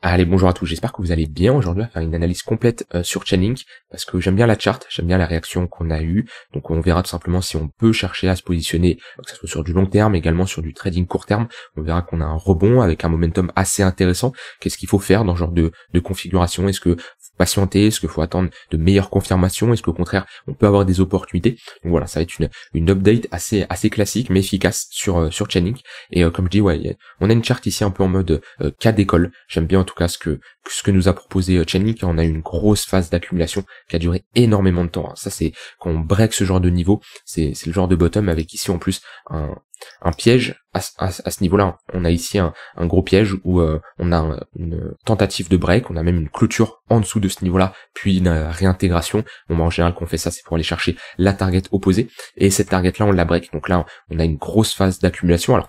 Allez, bonjour à tous, j'espère que vous allez bien. Aujourd'hui, on va faire une analyse complète euh, sur Chainlink parce que j'aime bien la charte, j'aime bien la réaction qu'on a eue. Donc on verra tout simplement si on peut chercher à se positionner, que ce soit sur du long terme, également sur du trading court terme. On verra qu'on a un rebond avec un momentum assez intéressant. Qu'est-ce qu'il faut faire dans ce genre de, de configuration Est-ce que patienter Est-ce qu'il faut attendre de meilleures confirmations Est-ce qu'au contraire, on peut avoir des opportunités Donc voilà, ça va être une, une update assez assez classique mais efficace sur euh, sur Chainlink. Et euh, comme je dis, ouais, on a une charte ici un peu en mode euh, cas d'école. J'aime bien en tout cas ce que ce que nous a proposé Chainlink. On a une grosse phase d'accumulation qui a duré énormément de temps. Hein. Ça, c'est quand on break ce genre de niveau, c'est le genre de bottom avec ici en plus un, un piège à, ce niveau-là. On a ici un, gros piège où euh, on a une tentative de break, on a même une clôture en dessous de ce niveau-là, puis une euh, réintégration. Bon, bah, en général, on fait ça, c'est pour aller chercher la target opposée, et cette target-là, on la break. Donc là, on a une grosse phase d'accumulation. Alors,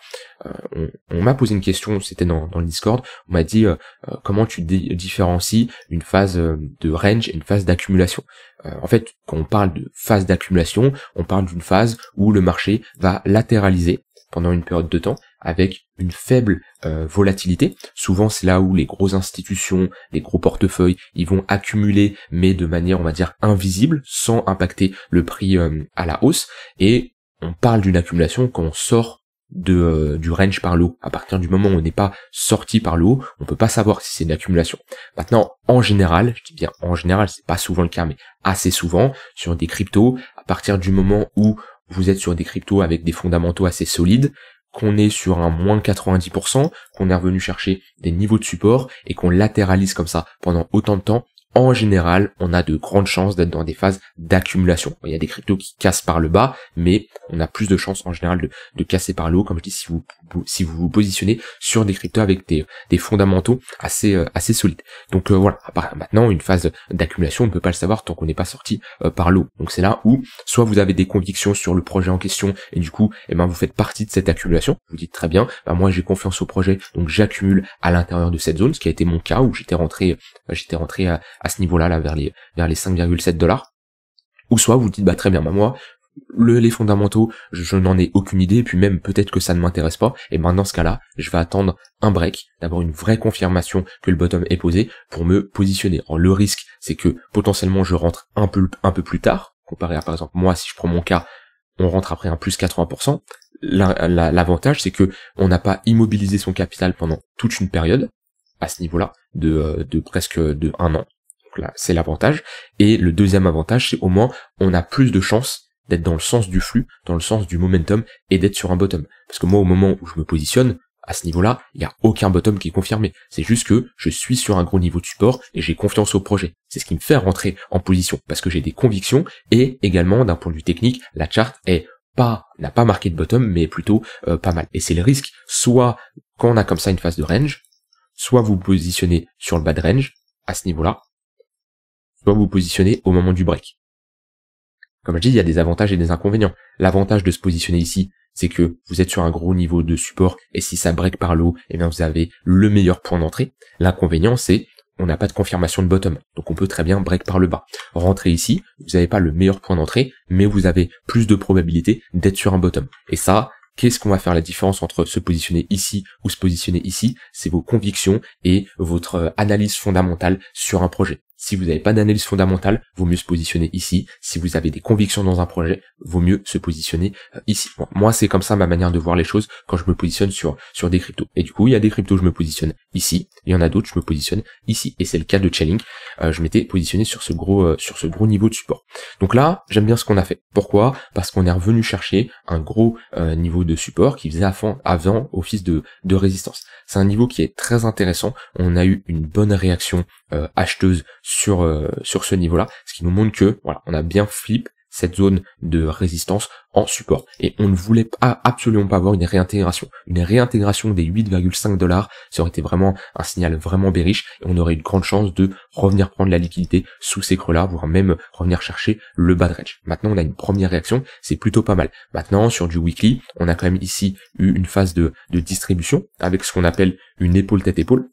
euh, on, m'a posé une question, c'était dans, le Discord, on m'a dit euh, euh, comment tu différencies une phase de range et une phase d'accumulation. en fait, quand on parle de phase d'accumulation, on parle d'une phase où le marché va latéraliser pendant une période de temps avec une faible volatilité. Souvent, c'est là où les gros institutions, les gros portefeuilles, ils vont accumuler, mais de manière, on va dire, invisible, sans impacter le prix à la hausse. Et on parle d'une accumulation quand on sort de, euh, du range par l'eau, À partir du moment où on n'est pas sorti par l'eau, on on peut pas savoir si c'est une accumulation. Maintenant, en général, je dis bien en général, c'est pas souvent le cas, mais assez souvent, sur des cryptos, à partir du moment où vous êtes sur des cryptos avec des fondamentaux assez solides, qu'on est sur un moins 90%, qu'on est revenu chercher des niveaux de support et qu'on latéralise comme ça pendant autant de temps, en général, on a de grandes chances d'être dans des phases d'accumulation. Il y a des cryptos qui cassent par le bas, mais on a plus de chances en général de, casser par le haut. Comme je dis, si vous si vous vous positionnez sur des cryptos avec des, fondamentaux assez, euh, assez solides. Donc euh, voilà, maintenant une phase d'accumulation, on ne peut pas le savoir tant qu'on n'est pas sorti euh, par l'eau. Donc c'est là où soit vous avez des convictions sur le projet en question et du coup, eh ben, vous faites partie de cette accumulation. Vous dites très bien, bah, moi j'ai confiance au projet, donc j'accumule à l'intérieur de cette zone, ce qui a été mon cas où j'étais rentré, j'étais rentré à, ce niveau-là, là, vers les, vers les 5,7 dollars ou soit vous dites bah très bien bah, moi les fondamentaux, je, n'en ai aucune idée, et puis même peut-être que ça ne m'intéresse pas, et maintenant dans ce cas-là, je vais attendre un break, d'avoir une vraie confirmation que le bottom est posé pour me positionner. Alors, le risque, c'est que potentiellement je rentre un peu, un peu plus tard, comparé à par exemple moi, si je prends mon cas, on rentre après un plus 80%. L'avantage, c'est que on n'a pas immobilisé son capital pendant toute une période, à ce niveau-là, de, euh, de presque de un an. Donc là, c'est l'avantage. Et le deuxième avantage, c'est au moins on a plus de chances d'être dans le sens du flux, dans le sens du momentum et d'être sur un bottom. Parce que moi, au moment où je me positionne, à ce niveau-là, il n'y a aucun bottom qui est confirmé. C'est juste que je suis sur un gros niveau de support et j'ai confiance au projet. C'est ce qui me fait rentrer en position parce que j'ai des convictions et également d'un point de vue technique, la charte est pas, n'a pas marqué de bottom, mais plutôt euh, pas mal. Et c'est le risque. Soit quand on a comme ça une phase de range, soit vous positionnez sur le bas de range à ce niveau-là, soit vous positionnez au moment du break. Comme je dis, il y a des avantages et des inconvénients. L'avantage de se positionner ici, c'est que vous êtes sur un gros niveau de support et si ça break par l'eau, eh bien vous avez le meilleur point d'entrée. L'inconvénient, c'est on n'a pas de confirmation de bottom, donc on peut très bien break par le bas. Rentrer ici, vous n'avez pas le meilleur point d'entrée, mais vous avez plus de probabilité d'être sur un bottom. Et ça, qu'est-ce qu'on va faire la différence entre se positionner ici ou se positionner ici C'est vos convictions et votre euh, analyse fondamentale sur un projet. Si vous n'avez pas d'analyse fondamentale, vaut mieux se positionner ici. Si vous avez des convictions dans un projet, vaut mieux se positionner euh, ici. moi, c'est comme ça ma manière de voir les choses quand je me positionne sur, sur des cryptos. Et du coup, il y a des cryptos, je me positionne ici. Il y en a d'autres, je me positionne ici. Et c'est le cas de Chilling, euh, je m'étais positionné sur ce gros, euh, sur ce gros niveau de support. Donc là, j'aime bien ce qu'on a fait. Pourquoi? Parce qu'on est revenu chercher un gros niveau de support qui faisait avant, avant office de, de résistance. C'est un niveau qui est très intéressant. On a eu une bonne réaction euh, acheteuse sur euh, sur ce niveau-là, ce qui nous montre que voilà, on a bien flip cette zone de résistance en support et on ne voulait pas, absolument pas avoir une réintégration. Une réintégration des 8,5 dollars, ça aurait été vraiment un signal vraiment bériche et on aurait une grande chance de revenir prendre la liquidité sous ces creux-là, voire même revenir chercher le bad range. Maintenant, on a une première réaction, c'est plutôt pas mal. Maintenant, sur du weekly, on a quand même ici eu une phase de, de distribution avec ce qu'on appelle une épaule tête épaule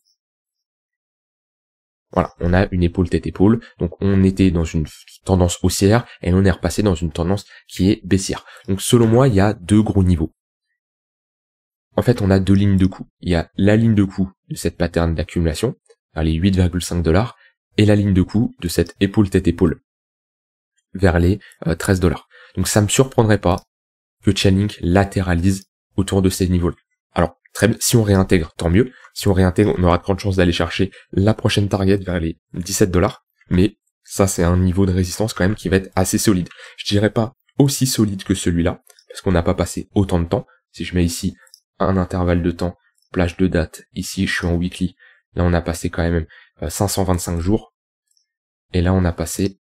voilà, on a une épaule tête-épaule, donc on était dans une tendance haussière et on est repassé dans une tendance qui est baissière. Donc selon moi, il y a deux gros niveaux. En fait, on a deux lignes de coût. Il y a la ligne de coût de cette pattern d'accumulation, vers les 8,5 dollars, et la ligne de coût de cette épaule tête-épaule, vers les 13 euh, dollars. Donc ça me surprendrait pas que Channing latéralise autour de ces niveaux-là si on réintègre, tant mieux. Si on réintègre, on aura de grandes chances d'aller chercher la prochaine target vers les 17 dollars. Mais ça, c'est un niveau de résistance quand même qui va être assez solide. Je dirais pas aussi solide que celui-là, parce qu'on n'a pas passé autant de temps. Si je mets ici un intervalle de temps, plage de date, ici je suis en weekly, là on a passé quand même 525 euh, jours, et là on a passé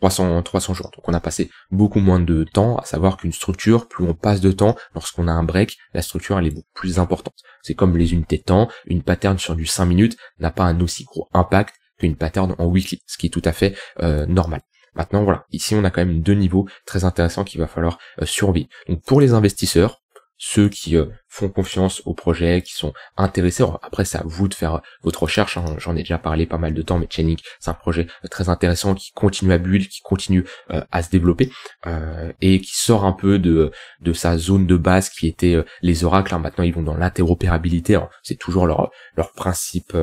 300, 300 jours. Donc on a passé beaucoup moins de temps, à savoir qu'une structure, plus on passe de temps, lorsqu'on a un break, la structure elle est beaucoup plus importante. C'est comme les unités de temps, une pattern sur du 5 minutes n'a pas un aussi gros impact qu'une pattern en weekly, ce qui est tout à fait euh, normal. Maintenant voilà, ici on a quand même deux niveaux très intéressants qu'il va falloir euh, surveiller. Donc pour les investisseurs, ceux qui euh, font confiance au projet, qui sont intéressés. après, c'est à vous de faire euh, votre recherche. Hein. J'en ai déjà parlé pas mal de temps, mais Chainlink, c'est un projet euh, très intéressant qui continue à build, qui continue à se développer et qui sort un peu de, de sa zone de base qui était les oracles. Hein. maintenant, ils vont dans l'interopérabilité. Hein. C'est toujours leur leur principe,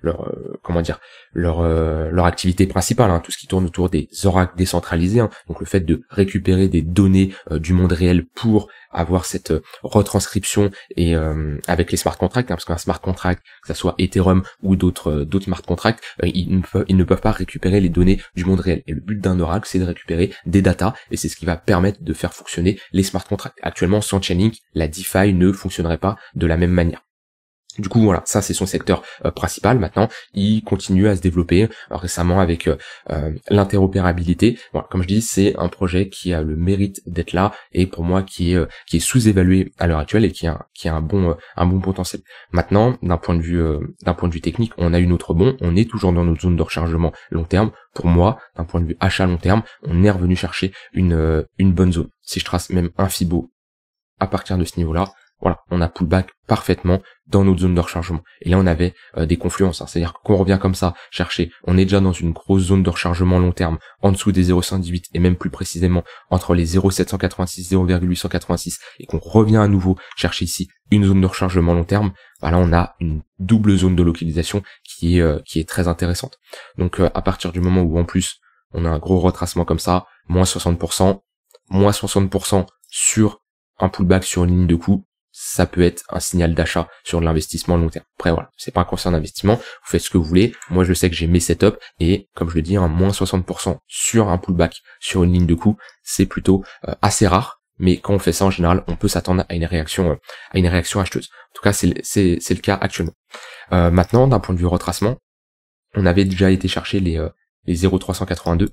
leur comment dire, leur leur activité principale. tout ce qui tourne autour des oracles décentralisés. donc, le fait de récupérer des données du monde réel pour avoir cette retranscription et euh, avec les smart contracts, hein, parce qu'un smart contract, que ça soit Ethereum ou d'autres euh, d'autres smart contracts, euh, ils, ne peuvent, pas récupérer les données du monde réel. Et le but d'un oracle, c'est de récupérer des datas, et c'est ce qui va permettre de faire fonctionner les smart contracts. Actuellement, sans chaining, la DeFi ne fonctionnerait pas de la même manière. Du coup, voilà, ça c'est son secteur euh, principal. Maintenant, il continue à se développer euh, récemment avec euh, l'interopérabilité. comme je dis, c'est un projet qui a le mérite d'être là et pour moi qui est qui est sous-évalué à l'heure actuelle et qui a qui a un bon un bon potentiel. Maintenant, d'un point de vue d'un point de vue technique, on a eu notre bon. On est toujours dans notre zone de rechargement long terme. Pour moi, d'un point de vue achat long terme, on est revenu chercher une une bonne zone. Si je trace même un fibo à partir de ce niveau-là, voilà, on a pullback parfaitement dans notre zone de rechargement. Et là, on avait euh, des confluences. Hein. C'est-à-dire qu'on revient comme ça, chercher, on est déjà dans une grosse zone de rechargement long terme, en dessous des 0,118 et même plus précisément entre les 0,786, 0,886 et qu'on revient à nouveau chercher ici une zone de rechargement long terme. voilà, bah on a une double zone de localisation qui est, euh, qui est très intéressante. Donc, euh, à partir du moment où en plus, on a un gros retracement comme ça, moins 60%, moins 60% sur un pullback sur une ligne de coup, ça peut être un signal d'achat sur l'investissement long terme. Après voilà, c'est pas un conseil d'investissement, vous faites ce que vous voulez. Moi je sais que j'ai mes setups et comme je le dis, un moins 60% sur un pullback, sur une ligne de coût, c'est plutôt euh, assez rare. Mais quand on fait ça en général, on peut s'attendre à une réaction, euh, à une réaction acheteuse. En tout cas, c'est le cas actuellement. Euh, maintenant, d'un point de vue retracement, on avait déjà été chercher les, les 0,382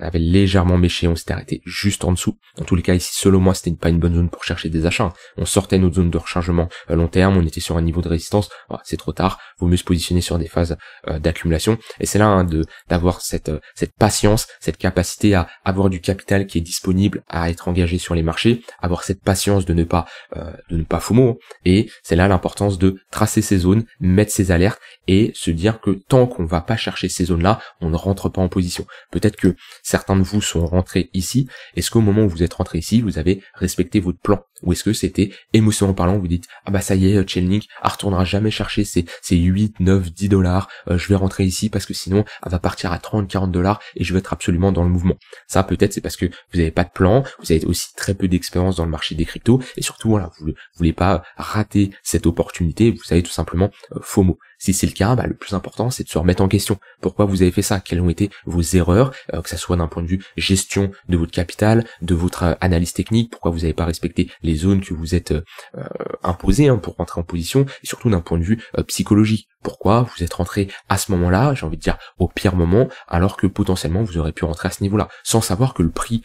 on avait légèrement méché, on s'était arrêté juste en dessous. Dans tous les cas, ici, selon moi, c'était pas une bonne zone pour chercher des achats. Hein. On sortait notre zone de rechargement à euh, long terme, on était sur un niveau de résistance. Ah, c'est trop tard, vaut mieux se positionner sur des phases euh, d'accumulation. Et c'est là hein, d'avoir cette, euh, cette patience, cette capacité à avoir du capital qui est disponible à être engagé sur les marchés, avoir cette patience de ne pas euh, de ne pas hein. Et c'est là l'importance de tracer ces zones, mettre ses alertes et se dire que tant qu'on va pas chercher ces zones-là, on ne rentre pas en position. Peut-être que certains de vous sont rentrés ici, est-ce qu'au moment où vous êtes rentrés ici, vous avez respecté votre plan Ou est-ce que c'était émotionnellement parlant, vous dites ah bah ça y est, euh, Chelnik, elle retournera jamais chercher ses, ses 8, 9, 10 dollars, euh, je vais rentrer ici parce que sinon elle va partir à 30, 40 dollars et je vais être absolument dans le mouvement. Ça peut-être c'est parce que vous n'avez pas de plan, vous avez aussi très peu d'expérience dans le marché des cryptos et surtout voilà, vous ne voulez pas rater cette opportunité, vous savez tout simplement faux euh, FOMO. Si c'est le cas, bah, le plus important c'est de se remettre en question. Pourquoi vous avez fait ça Quelles ont été vos erreurs soit d'un point de vue gestion de votre capital, de votre euh, analyse technique, pourquoi vous n'avez pas respecté les zones que vous êtes euh, euh, imposées hein, pour rentrer en position, et surtout d'un point de vue psychologie. Pourquoi vous êtes rentré à ce moment-là, j'ai envie de dire au pire moment, alors que potentiellement vous aurez pu rentrer à ce niveau-là, sans savoir que le prix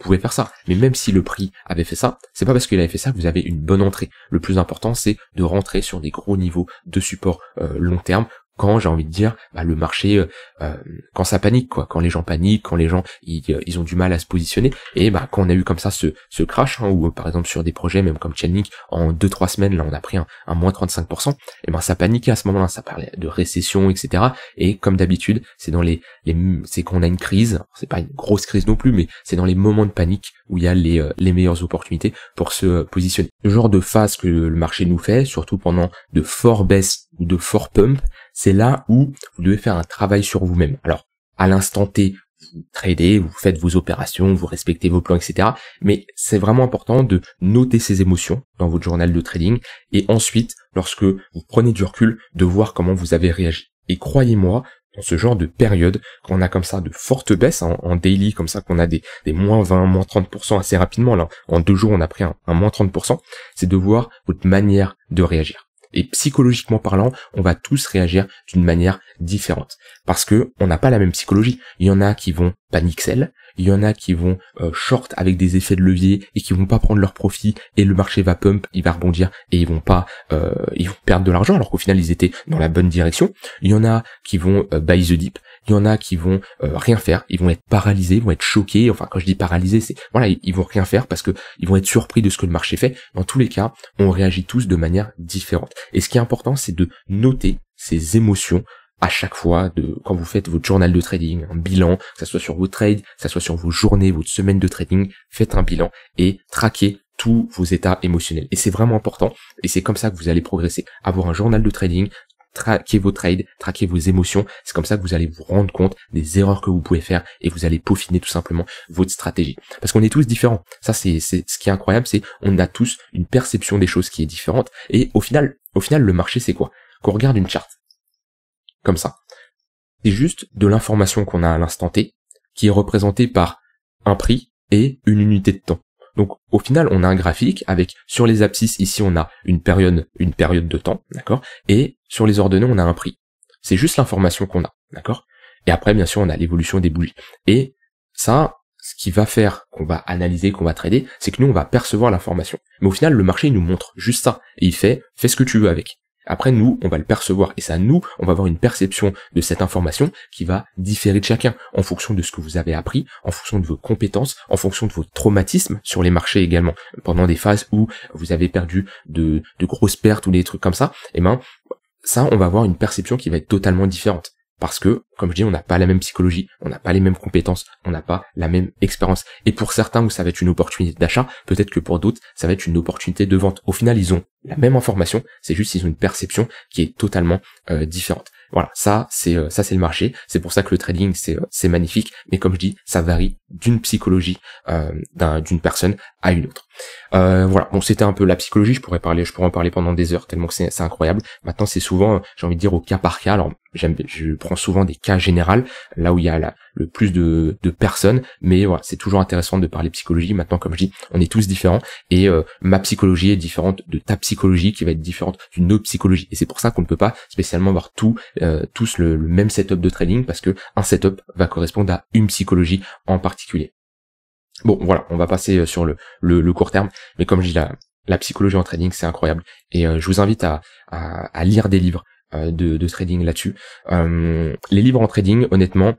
pouvait faire ça. Mais même si le prix avait fait ça, c'est pas parce qu'il avait fait ça que vous avez une bonne entrée. Le plus important, c'est de rentrer sur des gros niveaux de support long terme quand j'ai envie de dire bah, le marché euh, euh, quand ça panique quoi quand les gens paniquent quand les gens euh, ils, ont du mal à se positionner et bah quand on a eu comme ça ce, crash hein, ou par exemple sur des projets même comme Chainlink en 2-3 semaines là on a pris un, moins 35% et ben ça paniquait à ce moment-là ça parlait de récession etc et comme d'habitude c'est dans les, c'est qu'on a une crise c'est pas une grosse crise non plus mais c'est dans les moments de panique où il y a les, les meilleures opportunités pour se positionner le genre de phase que le marché nous fait surtout pendant de fortes baisses ou de fort pump, c'est là où vous devez faire un travail sur vous-même. Alors, à l'instant T, vous tradez, vous faites vos opérations, vous respectez vos plans, etc. Mais c'est vraiment important de noter ces émotions dans votre journal de trading et ensuite, lorsque vous prenez du recul, de voir comment vous avez réagi. Et croyez-moi, dans ce genre de période, quand on a comme ça de fortes baisses hein, en, daily, comme ça qu'on a des, moins 20, moins 30% assez rapidement, là, en deux jours on a pris un moins 30%, c'est de voir votre manière de réagir et psychologiquement parlant, on va tous réagir d'une manière différente parce que on n'a pas la même psychologie. Il y en a qui vont paniquer. Il y en a qui vont euh, short avec des effets de levier et qui vont pas prendre leur profit et le marché va pump, il va rebondir et ils vont pas, euh, ils vont perdre de l'argent alors qu'au final ils étaient dans la bonne direction. Il y en a qui vont euh, buy the dip. Il y en a qui vont rien faire, ils vont être paralysés, ils vont être choqués. Enfin, quand je dis paralysés, c'est voilà, ils, ils, vont rien faire parce que ils vont être surpris de ce que le marché fait. Dans tous les cas, on réagit tous de manière différente. Et ce qui est important, c'est de noter ces émotions à chaque fois de quand vous faites votre journal de trading, un bilan, que ça soit sur vos trades, que ça soit sur vos journées, votre semaine de trading, faites un bilan et traquez tous vos états émotionnels. Et c'est vraiment important et c'est comme ça que vous allez progresser. Avoir un journal de trading, traquer vos trades, traquer vos émotions, c'est comme ça que vous allez vous rendre compte des erreurs que vous pouvez faire et vous allez peaufiner tout simplement votre stratégie. Parce qu'on est tous différents. Ça c'est ce qui est incroyable, c'est on a tous une perception des choses qui est différente et au final au final le marché c'est quoi qu'on regarde une charte comme ça. C'est juste de l'information qu'on a à l'instant T, qui est représentée par un prix et une unité de temps. Donc au final, on a un graphique avec sur les abscisses ici on a une période, une période de temps, d'accord, et sur les ordonnées on a un prix. C'est juste l'information qu'on a, d'accord. Et après, bien sûr, on a l'évolution des bougies. Et ça, ce qui va faire qu'on va analyser, qu'on va trader, c'est que nous, on va percevoir l'information. Mais au final, le marché, nous montre juste ça. Et il fait, fais ce que tu veux avec. Après, nous, on va le percevoir, et ça, nous, on va avoir une perception de cette information qui va différer de chacun, en fonction de ce que vous avez appris, en fonction de vos compétences, en fonction de vos traumatismes sur les marchés également. Pendant des phases où vous avez perdu de, grosses pertes ou des trucs comme ça, et eh ben, ça, on va avoir une perception qui va être totalement différente parce que, comme je dis, on n'a pas la même psychologie, on n'a pas les mêmes compétences, on n'a pas la même expérience. Et pour certains où ça va être une opportunité d'achat, peut-être que pour d'autres, ça va être une opportunité de vente. Au final, ils ont la même information, c'est juste qu'ils ont une perception qui est totalement euh, différente. Voilà, ça c'est euh, ça c'est le marché, c'est pour ça que le trading c'est euh, c'est magnifique, mais comme je dis, ça varie d'une psychologie d'une personne à une autre. voilà, bon c'était un peu la psychologie, je pourrais parler, je pourrais en parler pendant des heures tellement que c'est incroyable. Maintenant c'est souvent, j'ai envie de dire au cas par cas je prends souvent des cas généraux, là où il y a le plus de, personnes, mais c'est toujours intéressant de parler psychologie. Maintenant, comme je dis, on est tous différents, et euh, ma psychologie est différente de ta psychologie, qui va être différente d'une autre psychologie. Et c'est pour ça qu'on ne peut pas spécialement avoir euh, tous le, même setup de trading, parce que un setup va correspondre à une psychologie en particulier. Bon, voilà, on va passer euh, sur le, court terme, mais comme je dis, la, la psychologie en trading, c'est incroyable. Et je vous invite à, lire des livres, euh, de, trading là-dessus. Euh, les livres en trading, honnêtement,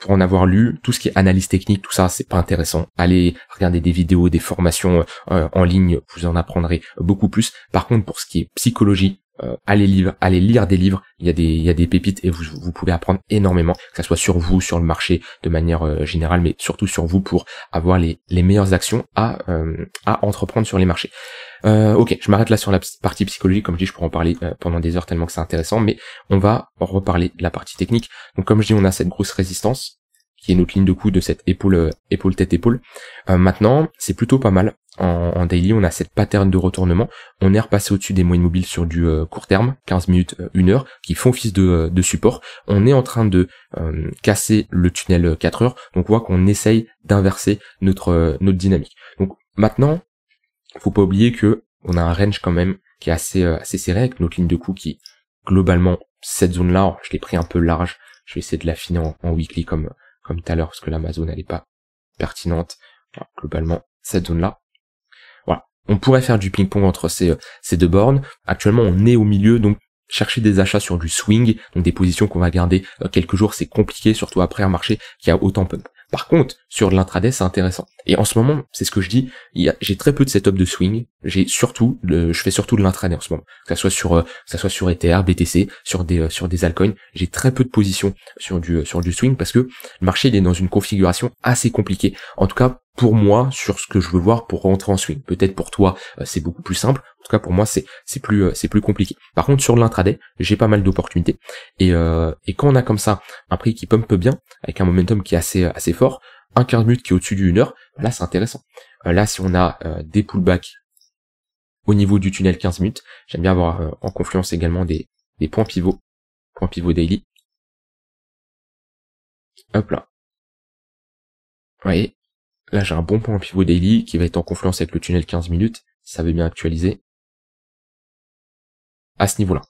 pour en avoir lu, tout ce qui est analyse technique, tout ça, c'est pas intéressant. Allez regarder des vidéos, des formations euh, en ligne, vous en apprendrez beaucoup plus. Par contre, pour ce qui est psychologie, allez, lire, allez lire des livres, il y a des, y a des pépites et vous, pouvez apprendre énormément, que ça soit sur vous, sur le marché de manière générale, mais surtout sur vous pour avoir les, meilleures actions à entreprendre sur les marchés. Euh, ok, je m'arrête là sur la partie psychologique, comme je dis, je pourrais en parler euh, pendant des heures tellement que c'est intéressant, mais on va reparler la partie technique. Donc comme je dis, on a cette grosse résistance, qui est notre ligne de coup de cette épaule, euh, épaule tête épaule. maintenant, c'est plutôt pas mal. En, daily, on a cette pattern de retournement. On est repassé au-dessus des moyennes mobiles sur du court terme, 15 minutes, 1 heure, qui font fils de, de, support. On est en train de casser le tunnel 4 heures, donc on voit qu'on essaye d'inverser notre, notre dynamique. Donc maintenant, faut pas oublier que on a un range quand même qui est assez, euh, assez serré avec notre ligne de coup qui, globalement, cette zone-là, je l'ai pris un peu large. Je vais essayer de l'affiner en, weekly comme, comme tout à l'heure parce que l'Amazon, n'est pas pertinente. globalement, cette zone-là. Voilà. On pourrait faire du ping-pong entre ces, euh, ces deux bornes. Actuellement, on est au milieu, donc chercher des achats sur du swing, donc des positions qu'on va garder euh, quelques jours, c'est compliqué, surtout après un marché qui a autant pump. Par contre, sur l'intraday, c'est intéressant. Et en ce moment, c'est ce que je dis, j'ai très peu de setup de swing. J'ai surtout, je fais surtout de l'intraday en ce moment. Que ça soit sur, euh, ça soit sur Ether, BTC, sur des, euh, sur des altcoins, j'ai très peu de positions sur du, euh, sur du swing parce que le marché il est dans une configuration assez compliquée. En tout cas, pour moi, sur ce que je veux voir pour rentrer en swing. Peut-être pour toi, c'est beaucoup plus simple. En tout cas pour moi c'est plus euh, c'est plus compliqué. Par contre sur l'intraday, j'ai pas mal d'opportunités et, euh, et quand on a comme ça un prix qui pompe bien avec un momentum qui est assez euh, assez fort, un 15 minutes qui est au-dessus du 1 heure, là c'est intéressant. Là si on a des pullbacks au niveau du tunnel 15 minutes, j'aime bien avoir en confluence également des des points pivots, points pivots daily. Hop là. Vous voyez, là j'ai un bon point pivot daily qui va être en confluence avec le tunnel 15 minutes, ça veut bien actualiser à ce niveau-là.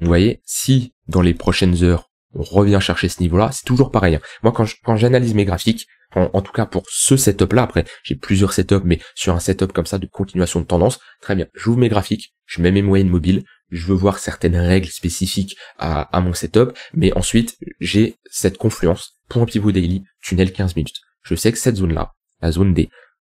Vous voyez, si dans les prochaines heures, on revient chercher ce niveau-là, c'est toujours pareil. Hein. Moi, quand, j'analyse mes graphiques, en, tout cas pour ce setup-là, après, j'ai plusieurs setups, mais sur un setup comme ça de continuation de tendance, très bien, j'ouvre mes graphiques, je mets mes moyennes mobiles, je veux voir certaines règles spécifiques à, mon setup, mais ensuite, j'ai cette confluence, pour un pivot daily, tunnel 15 minutes. Je sais que cette zone-là, la zone des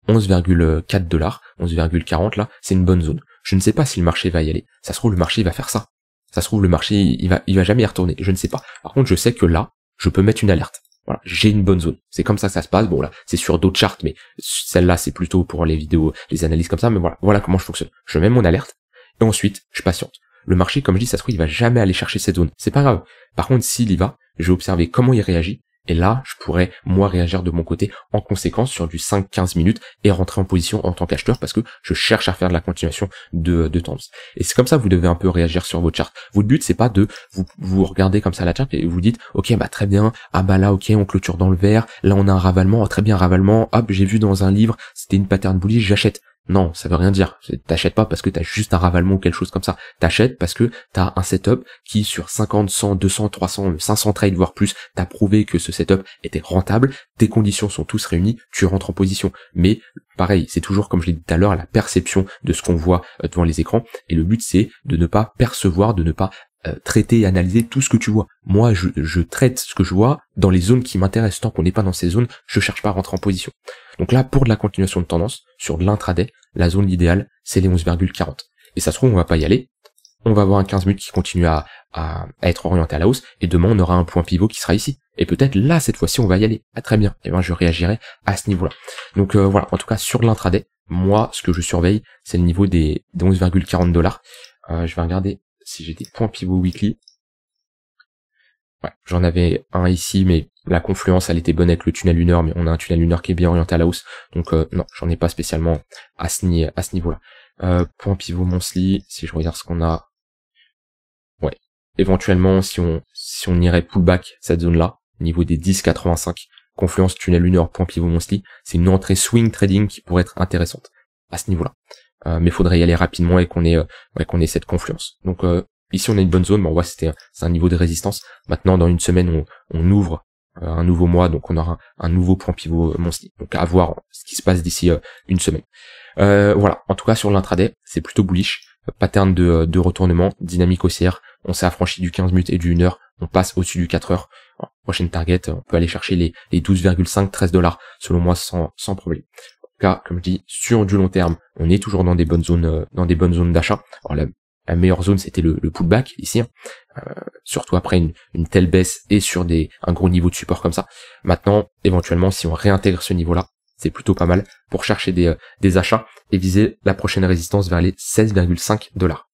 11,4 dollars, 11,40 là, c'est une bonne zone. Je ne sais pas si le marché va y aller. Ça se trouve, le marché va faire ça. Ça se trouve, le marché, il va, il va jamais y retourner. Je ne sais pas. Par contre, je sais que là, je peux mettre une alerte. Voilà, j'ai une bonne zone. C'est comme ça que ça se passe. Bon là, c'est sur d'autres chartes, mais celle-là, c'est plutôt pour les vidéos, les analyses comme ça. Mais voilà, voilà comment je fonctionne. Je mets mon alerte et ensuite, je patiente. Le marché, comme je dis, ça se trouve, il va jamais aller chercher cette zone. C'est pas grave. Par contre, s'il y va, je vais observer comment il réagit et là, je pourrais, moi, réagir de mon côté en conséquence sur du 5-15 minutes et rentrer en position en tant qu'acheteur parce que je cherche à faire de la continuation de, de temps. Et c'est comme ça que vous devez un peu réagir sur votre chart. Votre but, c'est pas de vous, vous regardez comme ça la charte et vous dites, ok, bah très bien, ah bah là, ok, on clôture dans le vert, là on a un ravalement, ah, très bien, ravalement, hop, j'ai vu dans un livre, c'était une pattern bullish, j'achète. Non, ça veut rien dire. T'achètes pas parce que t'as juste un ravalement ou quelque chose comme ça. T'achètes parce que t'as un setup qui, sur 50, 100, 200, 300, 500 trades, voire plus, t'as prouvé que ce setup était rentable, tes conditions sont tous réunies, tu rentres en position. Mais, pareil, c'est toujours, comme je l'ai dit tout à l'heure, la perception de ce qu'on voit euh, devant les écrans. Et le but, c'est de ne pas percevoir, de ne pas euh, traiter et analyser tout ce que tu vois. Moi, je, traite ce que je vois dans les zones qui m'intéressent. Tant qu'on n'est pas dans ces zones, je cherche pas à rentrer en position. Donc là, pour de la continuation de tendance, sur l'intraday, la zone idéale, c'est les 11,40. Et ça se trouve, on va pas y aller. On va avoir un 15 minutes qui continue à, être orienté à la hausse, et demain, on aura un point pivot qui sera ici. Et peut-être là, cette fois-ci, on va y aller. Ah, très bien. Et eh ben, je réagirai à ce niveau-là. Donc euh, voilà, en tout cas, sur l'intraday, moi, ce que je surveille, c'est le niveau des, 11,40 dollars. Euh, je vais regarder si j'ai des points pivot weekly. Ouais, j'en avais un ici, mais la confluence, elle était bonne avec le tunnel 1 mais on a un tunnel 1 qui est bien orienté à la hausse. Donc euh, non, j'en ai pas spécialement à ce, niveau-là. Euh, point pivot monthly, si je regarde ce qu'on a. Ouais. Éventuellement, si on si on irait pullback cette zone-là, niveau des 10,85, confluence tunnel 1 point pivot monthly, c'est une entrée swing trading qui pourrait être intéressante à ce niveau-là mais euh, mais faudrait y aller rapidement et qu'on ait, euh, qu'on ait cette confluence. Donc euh, ici on a une bonne zone, mais on voit c'était c'est un niveau de résistance. Maintenant dans une semaine on, on ouvre un nouveau mois, donc on aura un, nouveau point pivot monstre. Donc à voir ce qui se passe d'ici une semaine. voilà, en tout cas sur l'intraday, c'est plutôt bullish. Pattern de, retournement, dynamique haussière, on s'est affranchi du 15 minutes et du 1 heure, on passe au-dessus du 4 heures. prochaine target, on peut aller chercher les, 12,5, 13 dollars, selon moi, sans, sans problème. Car, comme je dis, sur du long terme, on est toujours dans des bonnes zones, euh, dans des bonnes zones d'achat. Alors la, meilleure zone, c'était le, pullback ici, hein. euh, surtout après une, telle baisse et sur des, un gros niveau de support comme ça. Maintenant, éventuellement, si on réintègre ce niveau-là, c'est plutôt pas mal pour chercher des, euh, achats et viser la prochaine résistance vers les 16,5 dollars.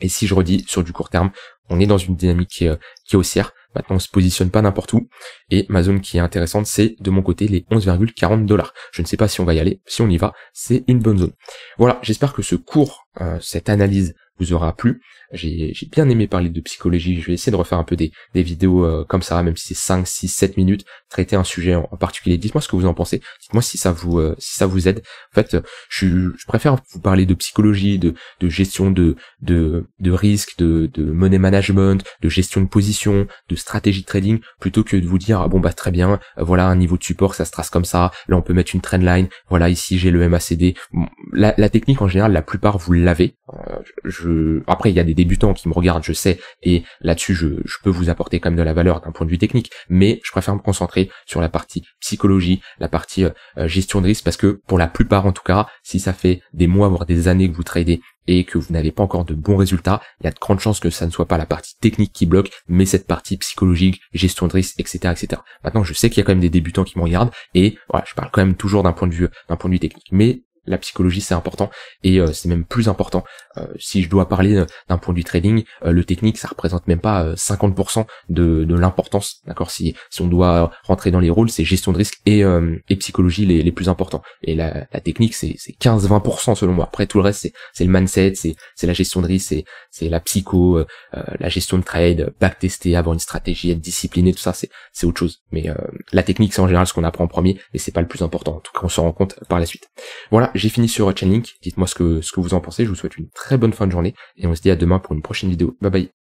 Et si je redis sur du court terme, on est dans une dynamique qui qui est haussière. Maintenant, on se positionne pas n'importe où. Et ma zone qui est intéressante, c'est de mon côté les 11,40 dollars. Je ne sais pas si on va y aller. Si on y va, c'est une bonne zone. Voilà. J'espère que ce cours, euh, cette analyse vous aura plu. J'ai bien aimé parler de psychologie. Je vais essayer de refaire un peu des, des vidéos euh, comme ça, même si c'est 5, 6, 7 minutes, traiter un sujet en, particulier. Dites-moi ce que vous en pensez. Dites-moi si ça vous euh, si ça vous aide. En fait, je, je, préfère vous parler de psychologie, de, de gestion de, de, de risque, de, de money management, de gestion de position, de stratégie de trading, plutôt que de vous dire ah bon bah très bien, voilà un niveau de support, ça se trace comme ça, là on peut mettre une trendline, voilà ici j'ai le MACD. la, technique en général, la plupart vous l'avez. Euh, après, il y a des débutants qui me regardent, je sais, et là-dessus, je, peux vous apporter quand même de la valeur d'un point de vue technique, mais je préfère me concentrer sur la partie psychologie, la partie euh, euh, gestion de risque, parce que pour la plupart, en tout cas, si ça fait des mois, voire des années que vous tradez et que vous n'avez pas encore de bons résultats, il y a de grandes chances que ça ne soit pas la partie technique qui bloque, mais cette partie psychologique, gestion de risque, etc., etc. Maintenant, je sais qu'il y a quand même des débutants qui me regardent et voilà, je parle quand même toujours d'un point de vue, d'un point de vue technique. Mais la psychologie c'est important et euh, c'est même plus important. Euh, si je dois parler euh, d'un point du trading, le technique ça représente même pas 50% de, de l'importance. D'accord si, si on doit rentrer dans les rôles, c'est gestion de risque et, et psychologie les, les, plus importants. Et la, la technique c'est 15-20% selon moi. Après tout le reste c'est le mindset, c'est la gestion de risque, c'est la psycho, la gestion de trade, backtester, avoir une stratégie, être discipliné, tout ça c'est autre chose. Mais la technique c'est en général ce qu'on apprend en premier mais c'est pas le plus important. En tout cas on s'en rend compte par la suite. Voilà, j'ai fini sur Chainlink. Dites-moi ce que, ce que vous en pensez. Je vous souhaite une très bonne fin de journée et on se dit à demain pour une prochaine vidéo. Bye bye.